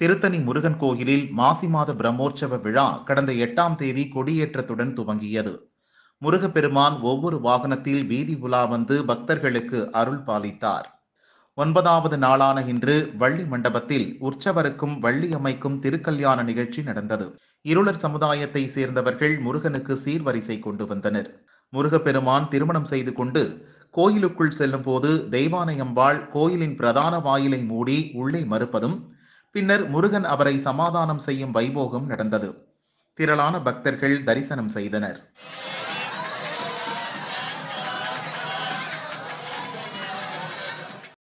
திருத்தணி முருகன் கோயிலில் மாசி மாத பிரம்மோற்சவ விழா கடந்த எட்டாம் தேதி கொடியேற்றத்துடன் துவங்கியது முருகப்பெருமான் ஒவ்வொரு வாகனத்தில் வீதி உலா வந்து பக்தர்களுக்கு அருள் பாலித்தார் ஒன்பதாவது நாளான இன்று வள்ளி மண்டபத்தில் உற்சவருக்கும் வள்ளி அமைக்கும் திருக்கல்யாண நிகழ்ச்சி நடந்தது இருளர் சமுதாயத்தை சேர்ந்தவர்கள் முருகனுக்கு சீர்வரிசை கொண்டு வந்தனர் முருகப்பெருமான் திருமணம் செய்து கொண்டு கோயிலுக்குள் செல்லும் போது தெய்வானையம்பாள் கோயிலின் பிரதான வாயிலை மூடி உள்ளே மறுப்பதும் பின்னர் முருகன் அவரை சமாதானம் செய்யும் வைபோகம் நடந்தது திரளான பக்தர்கள் தரிசனம் செய்தனர்